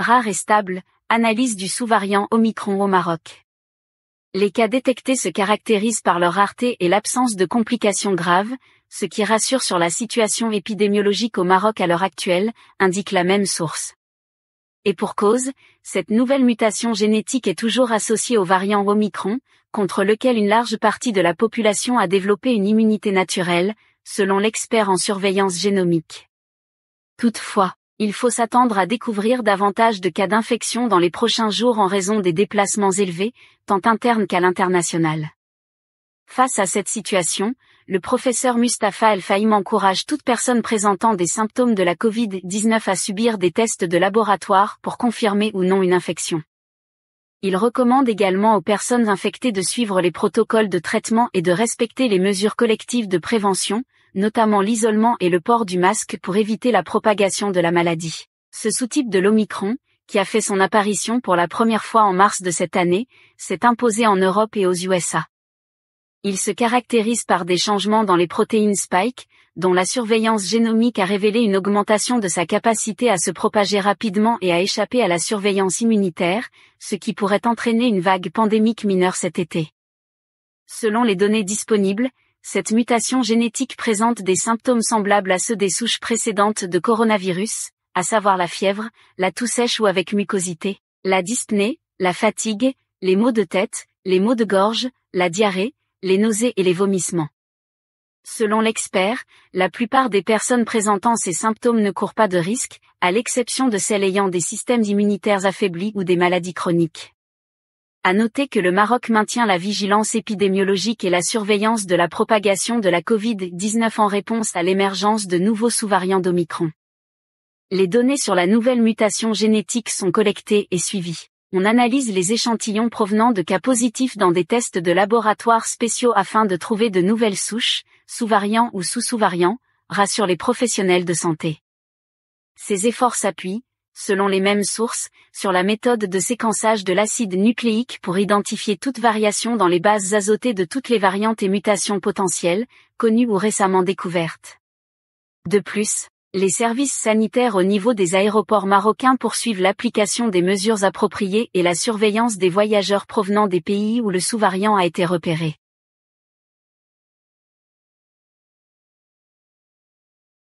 Rare et stable, analyse du sous-variant Omicron au Maroc. Les cas détectés se caractérisent par leur rareté et l'absence de complications graves, ce qui rassure sur la situation épidémiologique au Maroc à l'heure actuelle, indique la même source. Et pour cause, cette nouvelle mutation génétique est toujours associée au variant Omicron, contre lequel une large partie de la population a développé une immunité naturelle, selon l'expert en surveillance génomique. Toutefois, il faut s'attendre à découvrir davantage de cas d'infection dans les prochains jours en raison des déplacements élevés, tant internes qu'à l'international. Face à cette situation, le professeur Mustapha El Faïm encourage toute personne présentant des symptômes de la Covid-19 à subir des tests de laboratoire pour confirmer ou non une infection. Il recommande également aux personnes infectées de suivre les protocoles de traitement et de respecter les mesures collectives de prévention, notamment l'isolement et le port du masque pour éviter la propagation de la maladie. Ce sous-type de l'Omicron, qui a fait son apparition pour la première fois en mars de cette année, s'est imposé en Europe et aux USA. Il se caractérise par des changements dans les protéines spike, dont la surveillance génomique a révélé une augmentation de sa capacité à se propager rapidement et à échapper à la surveillance immunitaire, ce qui pourrait entraîner une vague pandémique mineure cet été. Selon les données disponibles, cette mutation génétique présente des symptômes semblables à ceux des souches précédentes de coronavirus, à savoir la fièvre, la toux sèche ou avec mucosité, la dyspnée, la fatigue, les maux de tête, les maux de gorge, la diarrhée, les nausées et les vomissements. Selon l'expert, la plupart des personnes présentant ces symptômes ne courent pas de risque, à l'exception de celles ayant des systèmes immunitaires affaiblis ou des maladies chroniques. À noter que le Maroc maintient la vigilance épidémiologique et la surveillance de la propagation de la Covid-19 en réponse à l'émergence de nouveaux sous-variants d'Omicron. Les données sur la nouvelle mutation génétique sont collectées et suivies. On analyse les échantillons provenant de cas positifs dans des tests de laboratoires spéciaux afin de trouver de nouvelles souches, sous-variants ou sous-sous-variants, rassure les professionnels de santé. Ces efforts s'appuient, selon les mêmes sources, sur la méthode de séquençage de l'acide nucléique pour identifier toute variation dans les bases azotées de toutes les variantes et mutations potentielles, connues ou récemment découvertes. De plus, les services sanitaires au niveau des aéroports marocains poursuivent l'application des mesures appropriées et la surveillance des voyageurs provenant des pays où le sous-variant a été repéré.